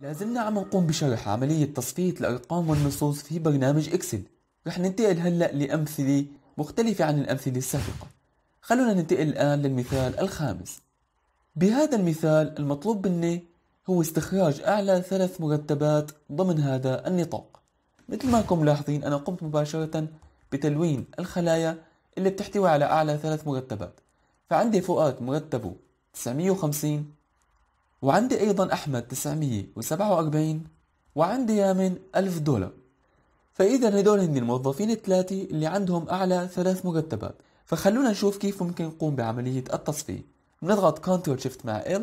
لازمنا عم نقوم بشرح عملية تصفية الأرقام والنصوص في برنامج إكسل رح ننتقل هلأ لأمثلة مختلفة عن الأمثلة السابقة خلونا ننتقل الآن للمثال الخامس بهذا المثال المطلوب مني هو استخراج أعلى ثلاث مرتبات ضمن هذا النطاق مثل ما كنتم ملاحظين أنا قمت مباشرة بتلوين الخلايا اللي بتحتوي على أعلى ثلاث مرتبات فعندي فؤاد مرتبه 950 وعندي أيضا أحمد 947 وعندي يامن 1000 دولار فإذا هدول هن الموظفين الثلاثة اللي عندهم أعلى ثلاث مرتبات فخلونا نشوف كيف ممكن نقوم بعملية التصفية بنضغط Ctrl Shift مع L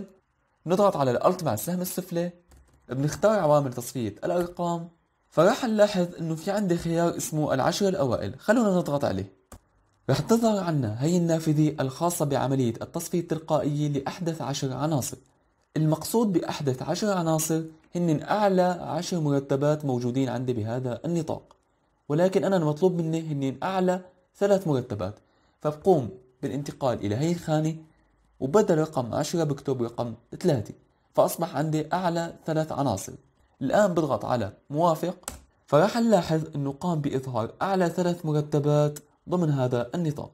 بنضغط على الالت مع السهم السفلي بنختار عوامل تصفية الأرقام فراح نلاحظ انه في عندي خيار اسمه العشر الأوائل خلونا نضغط عليه رح تظهر عنا هي النافذة الخاصة بعملية التصفية التلقائية لأحدث عشر عناصر المقصود بأحدث عشر عناصر هن أعلى عشر مرتبات موجودين عندي بهذا النطاق ولكن أنا المطلوب مني هن أعلى ثلاث مرتبات فبقوم بالانتقال إلى هي الخانة وبدل رقم عشرة بكتب رقم ثلاثة فأصبح عندي أعلى ثلاث عناصر الآن بضغط على موافق فراح نلاحظ أنه قام بإظهار أعلى ثلاث مرتبات ضمن هذا النطاق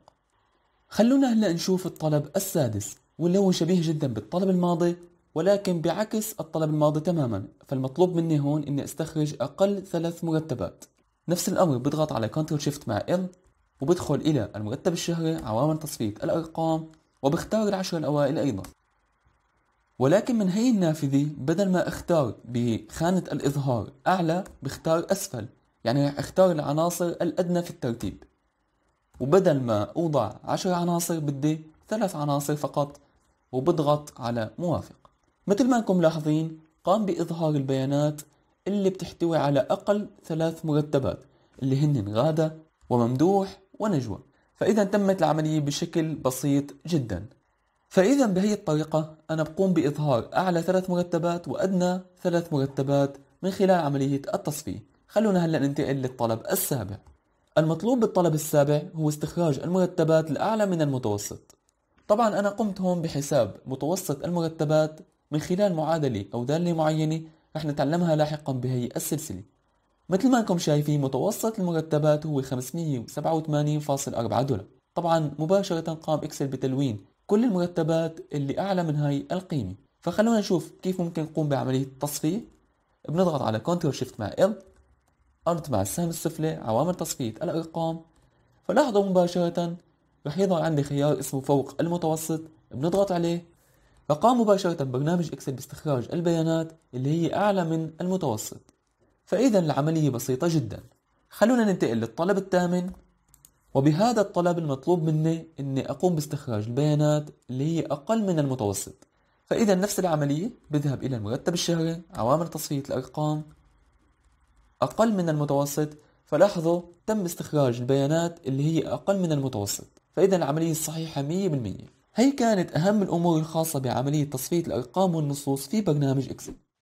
خلونا هلأ نشوف الطلب السادس واللي هو شبيه جدا بالطلب الماضي ولكن بعكس الطلب الماضي تماما فالمطلوب مني هون اني استخرج اقل ثلاث مرتبات نفس الامر بضغط على Ctrl Shift مع L وبدخل الى المرتب الشهري عوامل تصفيه الارقام وبختار العشر الاوائل ايضا ولكن من هي النافذة بدل ما اختار بخانة الاظهار اعلى بختار اسفل يعني رح اختار العناصر الادنى في الترتيب وبدل ما اوضع عشر عناصر بدي ثلاث عناصر فقط وبضغط على موافق مثل ما انكم ملاحظين قام بإظهار البيانات اللي بتحتوي على أقل ثلاث مرتبات اللي هن غادة وممدوح ونجوى فإذا تمت العملية بشكل بسيط جدا فإذا بهي الطريقة أنا بقوم بإظهار أعلى ثلاث مرتبات وأدنى ثلاث مرتبات من خلال عملية التصفية خلونا هلأ ننتقل للطلب السابع المطلوب بالطلب السابع هو استخراج المرتبات الأعلى من المتوسط طبعا أنا قمت هون بحساب متوسط المرتبات من خلال معادلة أو دالة معينة رح نتعلمها لاحقا بهي السلسلة مثل ما انكم شايفين متوسط المرتبات هو 587.4 دولار طبعا مباشرة قام اكسل بتلوين كل المرتبات اللي اعلى من هاي القيمة فخلونا نشوف كيف ممكن نقوم بعملية التصفية بنضغط على Ctrl Shift مع L Alt مع السهم السفلي عوامل تصفية الارقام فلاحظوا مباشرة رح يظهر عندي خيار اسمه فوق المتوسط بنضغط عليه فقام مباشرة برنامج اكسل باستخراج البيانات اللي هي أعلى من المتوسط فإذا العملية بسيطة جدا خلونا ننتقل للطلب الثامن وبهذا الطلب المطلوب مني أني أقوم باستخراج البيانات اللي هي أقل من المتوسط فإذا نفس العملية بذهب إلى المرتب الشهري عوامل تصفية الأرقام أقل من المتوسط فلاحظوا تم استخراج البيانات اللي هي أقل من المتوسط فإذا العملية الصحيحة 100% هي كانت أهم الأمور الخاصة بعملية تصفية الأرقام والنصوص في برنامج إكسل